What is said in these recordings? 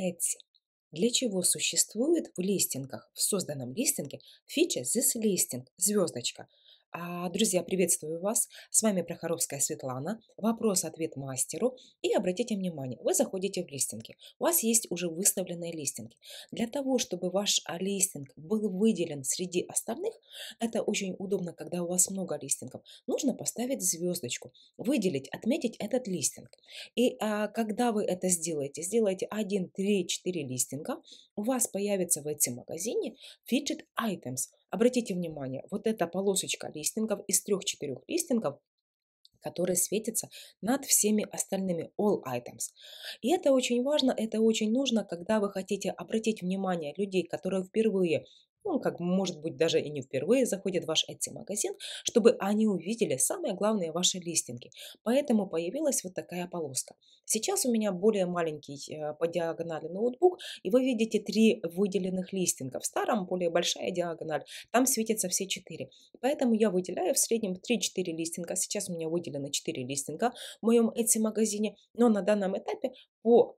Etsy. Для чего существует в листингах, в созданном листинге фича this listing, звездочка – а, друзья, приветствую вас. С вами Прохоровская Светлана. Вопрос-ответ мастеру. И обратите внимание, вы заходите в листинги. У вас есть уже выставленные листинги. Для того, чтобы ваш а, листинг был выделен среди остальных, это очень удобно, когда у вас много листингов, нужно поставить звездочку, выделить, отметить этот листинг. И а, когда вы это сделаете, сделаете 1, 3, 4 листинга, у вас появится в этом магазине featured Items – Обратите внимание, вот эта полосочка листингов из трех-четырех листингов которые светятся над всеми остальными all items. И это очень важно, это очень нужно, когда вы хотите обратить внимание людей, которые впервые ну, как может быть, даже и не впервые заходят в ваш Etsy-магазин, чтобы они увидели самые главные ваши листинги. Поэтому появилась вот такая полоска. Сейчас у меня более маленький э, по диагонали ноутбук, и вы видите три выделенных листинга. В старом более большая диагональ, там светятся все четыре. Поэтому я выделяю в среднем 3-4 листинга. Сейчас у меня выделено 4 листинга в моем Etsy-магазине, но на данном этапе по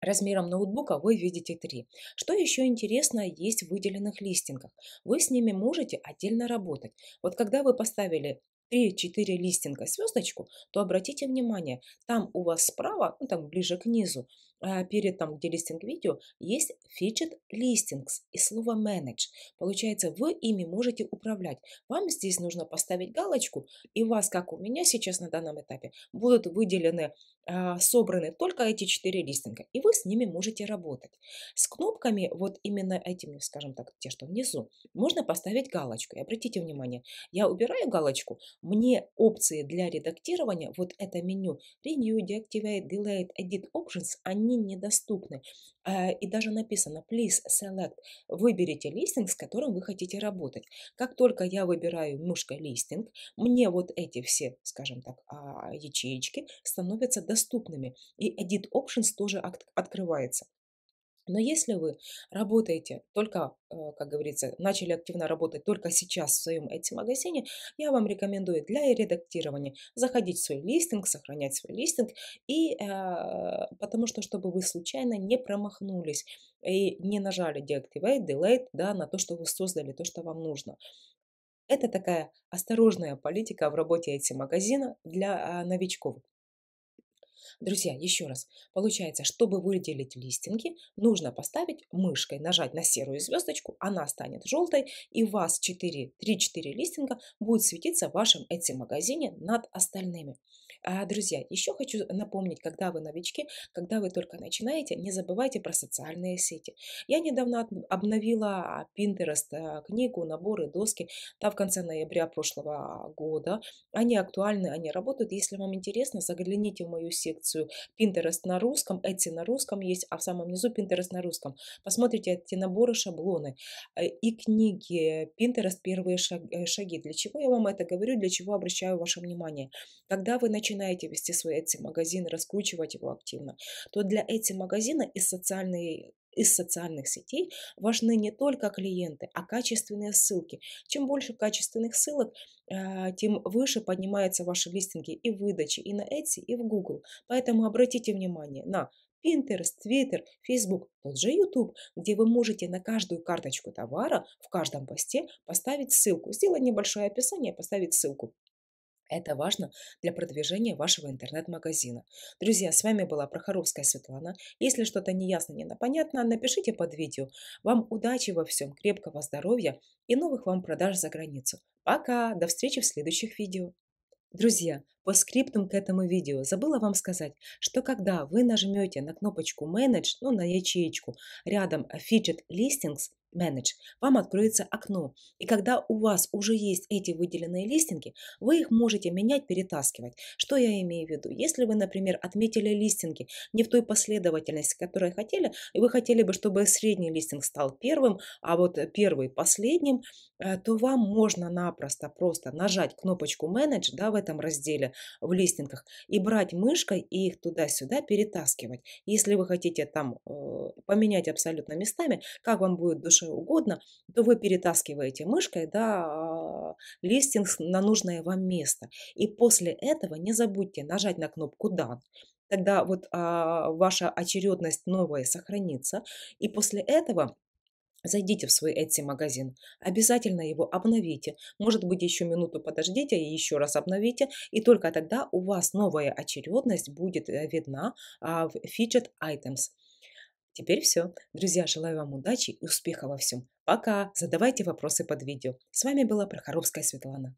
Размером ноутбука вы видите три. Что еще интересно есть в выделенных листингах? Вы с ними можете отдельно работать. Вот когда вы поставили 3-4 листинга звездочку, то обратите внимание, там у вас справа, ну там ближе к низу, Э, перед там, где листинг видео, есть featured listings и слово manage. Получается, вы ими можете управлять. Вам здесь нужно поставить галочку, и у вас, как у меня сейчас на данном этапе, будут выделены, а, собраны только эти четыре листинга, и вы с ними можете работать. С кнопками, вот именно этими, скажем так, те, что внизу, можно поставить галочку. И обратите внимание, я убираю галочку, мне опции для редактирования, вот это меню, Renew, Deactivate, Delete, Edit Options, они они недоступны. Э, и даже написано please select, выберите листинг, с которым вы хотите работать. Как только я выбираю мышкой листинг, мне вот эти все, скажем так, а, ячеечки становятся доступными. И edit options тоже открывается. Но если вы работаете только, э, как говорится, начали активно работать только сейчас в своем Etsy-магазине, я вам рекомендую для редактирования заходить в свой листинг, сохранять свой листинг, и, э, потому что, чтобы вы случайно не промахнулись и не нажали deactivate, delete, да, на то, что вы создали, то, что вам нужно. Это такая осторожная политика в работе этим магазина для э, новичков. Друзья, еще раз. Получается, чтобы выделить листинги, нужно поставить мышкой, нажать на серую звездочку, она станет желтой, и у вас 3-4 листинга будет светиться в вашем Etsy магазине над остальными. А, друзья, еще хочу напомнить, когда вы новички, когда вы только начинаете, не забывайте про социальные сети. Я недавно обновила Pinterest э, книгу, наборы, доски, там в конце ноября прошлого года. Они актуальны, они работают. Если вам интересно, загляните в мою секцию секцию Pinterest на русском, эти на русском есть, а в самом низу Pinterest на русском. Посмотрите эти наборы, шаблоны э, и книги Pinterest «Первые э, шаги». Для чего я вам это говорю, для чего обращаю ваше внимание? Когда вы начинаете вести свой эти магазин раскручивать его активно, то для эти магазина и социальные из социальных сетей важны не только клиенты, а качественные ссылки. Чем больше качественных ссылок, а, тем выше поднимаются ваши листинги и выдачи и на Etsy, и в Google. Поэтому обратите внимание на Pinterest, Twitter, Facebook, тот же YouTube, где вы можете на каждую карточку товара в каждом посте поставить ссылку, сделать небольшое описание, поставить ссылку. Это важно для продвижения вашего интернет-магазина. Друзья, с вами была Прохоровская Светлана. Если что-то неясно, недопонятно, напишите под видео. Вам удачи во всем, крепкого здоровья и новых вам продаж за границу. Пока! До встречи в следующих видео. Друзья, по скриптам к этому видео забыла вам сказать, что когда вы нажмете на кнопочку «Manage», ну на ячеечку, рядом э, Featured Listings», Manage, вам откроется окно, и когда у вас уже есть эти выделенные листинги, вы их можете менять, перетаскивать. Что я имею в виду? Если вы, например, отметили листинги не в той последовательности, которую хотели, и вы хотели бы, чтобы средний листинг стал первым, а вот э, первый последним, э, то вам можно напросто просто нажать кнопочку Manage да, в этом разделе в листингах, и брать мышкой и их туда-сюда перетаскивать. Если вы хотите там э, поменять абсолютно местами, как вам будет душе угодно, то вы перетаскиваете мышкой да, э, листинг на нужное вам место. И после этого не забудьте нажать на кнопку Да. тогда вот а, ваша очередность новая сохранится, и после этого Зайдите в свой Etsy магазин, обязательно его обновите. Может быть, еще минуту подождите и еще раз обновите, и только тогда у вас новая очередность будет э, видна а, в Featured Items. Теперь все. Друзья, желаю вам удачи и успеха во всем. Пока! Задавайте вопросы под видео. С вами была Прохоровская Светлана.